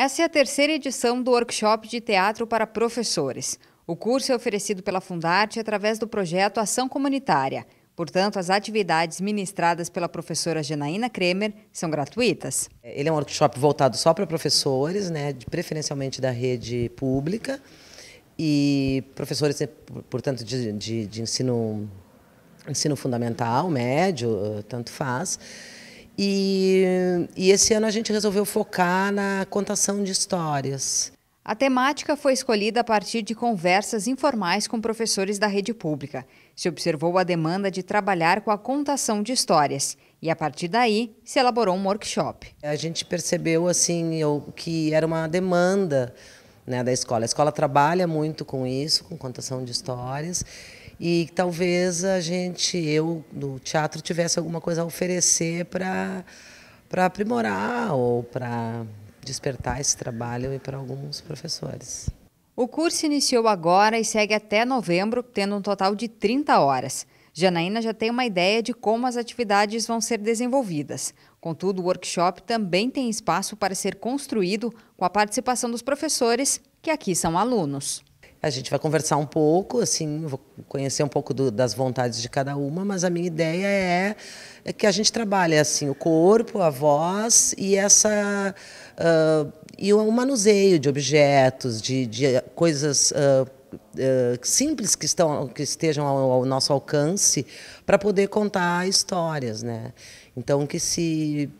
Essa é a terceira edição do workshop de teatro para professores. O curso é oferecido pela Fundarte através do projeto Ação Comunitária. Portanto, as atividades ministradas pela professora Janaína Kremer são gratuitas. Ele é um workshop voltado só para professores, né, preferencialmente da rede pública, e professores, portanto, de, de, de ensino, ensino fundamental, médio, eh, tanto faz e, e esse ano a gente resolveu focar na contação de histórias. A temática foi escolhida a partir de conversas informais com professores da rede pública. Se observou a demanda de trabalhar com a contação de histórias e a partir daí se elaborou um workshop. A gente percebeu assim que era uma demanda né, da escola. A escola trabalha muito com isso, com contação de histórias e talvez a gente, eu no teatro, tivesse alguma coisa a oferecer para aprimorar ou para despertar esse trabalho e para alguns professores. O curso iniciou agora e segue até novembro, tendo um total de 30 horas. Janaína já tem uma ideia de como as atividades vão ser desenvolvidas. Contudo, o workshop também tem espaço para ser construído com a participação dos professores, que aqui são alunos. A gente vai conversar um pouco, assim, vou conhecer um pouco do, das vontades de cada uma, mas a minha ideia é, é que a gente trabalhe assim o corpo, a voz e essa uh, e o manuseio de objetos, de, de coisas uh, uh, simples que estão que estejam ao, ao nosso alcance para poder contar histórias, né? Então que se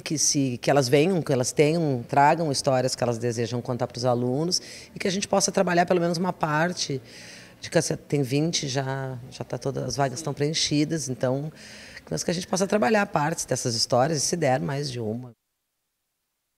que, se, que elas venham, que elas tenham, tragam histórias que elas desejam contar para os alunos e que a gente possa trabalhar pelo menos uma parte. De que tem 20, já, já tá todas as vagas estão preenchidas, então mas que a gente possa trabalhar partes dessas histórias e se der mais de uma.